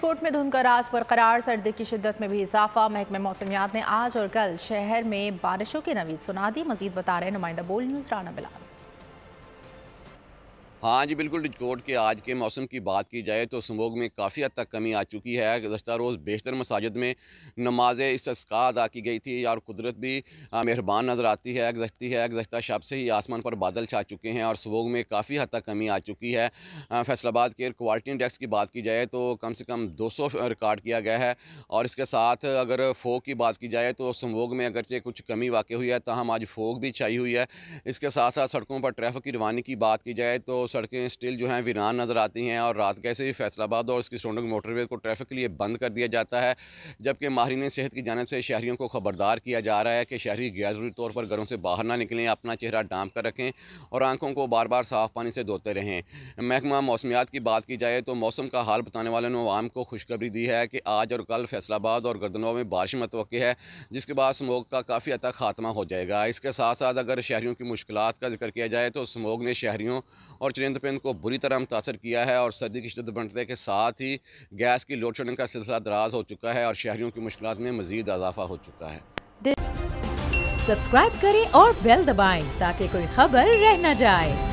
coat में धुंध का राज बरकरार सर्दी की शिद्दत में भी इजाफा महकमे मौसमियात ने आज और कल शहर में बारिशों की नवीद सुना दी मजीद बता रहे नुमाइंदा बोल न्यूज़ राना बिलाल हाँ जी बिल्कुल डिजकोट के आज के मौसम की बात की जाए तो स्मोग में काफ़ी हद तक कमी आ चुकी है गुजशत रोज़ बेशतर मसाजिद में नमाज इसका अदा की गई थी और कुदरत भी मेहरबान नज़र आती है गुजशती है गुजशत शब से ही आसमान पर बादल छा चुके हैं और स्मोग में काफ़ी हद तक कमी आ चुकी है फैसलाबाद के एयर क्वालिटी इंडेक्स की बात की जाए तो कम से कम दो सौ रिकॉर्ड किया गया है और इसके साथ अगर फोक की बात की जाए तो स्मोग में अगरचे कुछ कमी वाक़ हुई है तहम आज फोक भी छाई हुई है इसके साथ साथ सड़कों पर ट्रैफिक की रवानी की बात की जाए तो सड़कें स्टिल जो हैं वीरान नज़र आती हैं और रात कैसे ही फैसलाबाद और उसकी सोनक मोटरवे को ट्रैफिक के लिए बंद कर दिया जाता है जबकि माहरीन सेहत की जानब से शहरीों को खबरदार किया जा रहा है कि शहरी गैर जरूरी तौर पर घरों से बाहर ना निकलें अपना चेहरा डांप कर रखें और आंखों को बार बार साफ़ पानी से धोते रहें महकमा मौसमियात की बात की जाए तो मौसम का हाल बताने वाले ने आवाम को खुशखबरी दी है कि आज और कल फैसलाबाद और गर्दनवा में बारिश मतव है जिसके बाद स्मोक का काफ़ी हद तक खात्मा हो जाएगा इसके साथ साथ अगर शहरीों की मुश्किल का जिक्र किया जाए तो स्मोक ने शहरीों और सीरेंद्र पेन को बुरी तरह मुतासर किया है और सर्दी की शदत बढ़ने के साथ ही गैस की लोड शेडिंग का सिलसिला दराज हो चुका है और शहरीों की मुश्किल में मजीद इजाफा हो चुका है सब्सक्राइब करें और बेल दबाएं ताकि कोई खबर रह न जाए